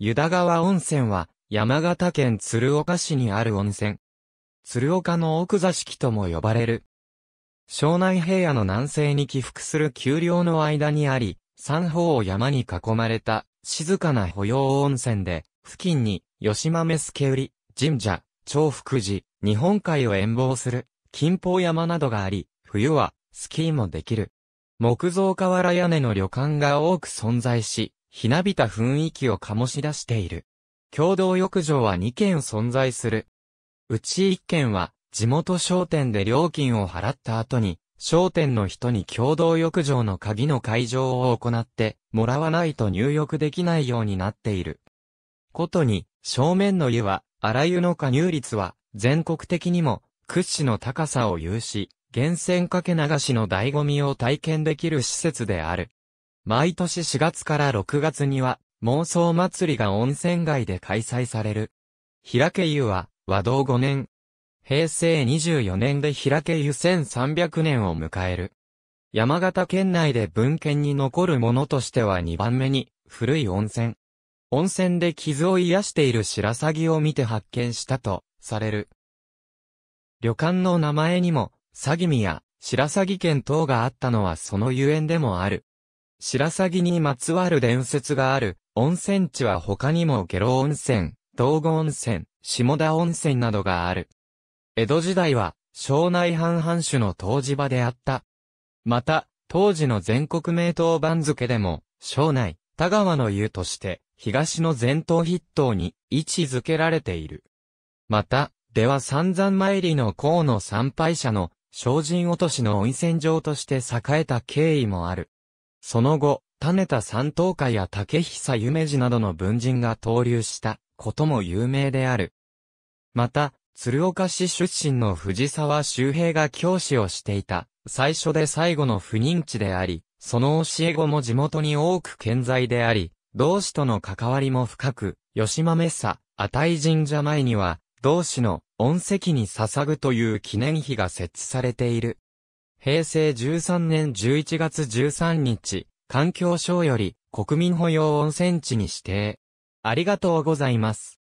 湯田川温泉は、山形県鶴岡市にある温泉。鶴岡の奥座敷とも呼ばれる。庄内平野の南西に起伏する丘陵の間にあり、三方を山に囲まれた、静かな保養温泉で、付近に、吉豆助売、神社、長福寺、日本海を遠望する、金峰山などがあり、冬は、スキーもできる。木造瓦屋根の旅館が多く存在し、ひなびた雰囲気を醸し出している。共同浴場は2軒存在する。うち1軒は、地元商店で料金を払った後に、商店の人に共同浴場の鍵の解錠を行って、もらわないと入浴できないようになっている。ことに、正面の湯は、荒湯の加入率は、全国的にも、屈指の高さを有し、源泉かけ流しの醍醐味を体験できる施設である。毎年4月から6月には、妄想祭りが温泉街で開催される。平家湯は、和道5年。平成24年で平家湯1300年を迎える。山形県内で文献に残るものとしては2番目に、古い温泉。温泉で傷を癒している白鷺を見て発見したと、される。旅館の名前にも、詐欺宮、白鷺県等があったのはそのゆえんでもある。白鷺にまつわる伝説がある、温泉地は他にも下呂温泉、道後温泉、下田温泉などがある。江戸時代は、庄内藩藩主の湯治場であった。また、当時の全国名刀番付でも、庄内、田川の湯として、東の前頭筆頭に位置づけられている。また、では三山参りの河野参拝者の、精進落としの温泉場として栄えた経緯もある。その後、種田三東海や竹久夢二などの文人が登竜したことも有名である。また、鶴岡市出身の藤沢周平が教師をしていた、最初で最後の不妊地であり、その教え子も地元に多く健在であり、同志との関わりも深く、吉豆佐、値神社前には、同志の恩石に捧ぐという記念碑が設置されている。平成13年11月13日、環境省より国民保養温泉地に指定。ありがとうございます。